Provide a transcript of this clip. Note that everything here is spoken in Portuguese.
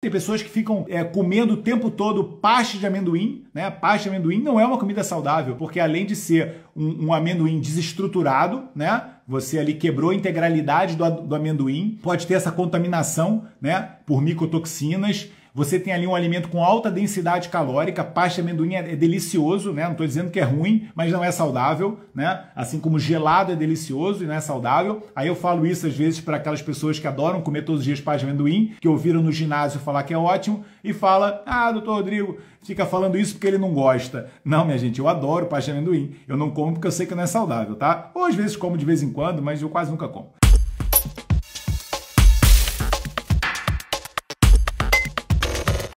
Tem pessoas que ficam é, comendo o tempo todo pasta de amendoim, né? Pasta de amendoim não é uma comida saudável, porque além de ser um, um amendoim desestruturado, né? Você ali quebrou a integralidade do, do amendoim, pode ter essa contaminação, né? Por micotoxinas, você tem ali um alimento com alta densidade calórica, pasta de amendoim é, é delicioso, né? Não estou dizendo que é ruim, mas não é saudável, né? Assim como gelado é delicioso e não é saudável. Aí eu falo isso às vezes para aquelas pessoas que adoram comer todos os dias pasta de amendoim, que ouviram no ginásio falar que é ótimo e fala: "Ah, doutor Rodrigo, fica falando isso porque ele não gosta". Não, minha gente, eu adoro pasta de amendoim. Eu não como porque eu sei que não é saudável, tá? Ou às vezes como de vez em quando, mas eu quase nunca como.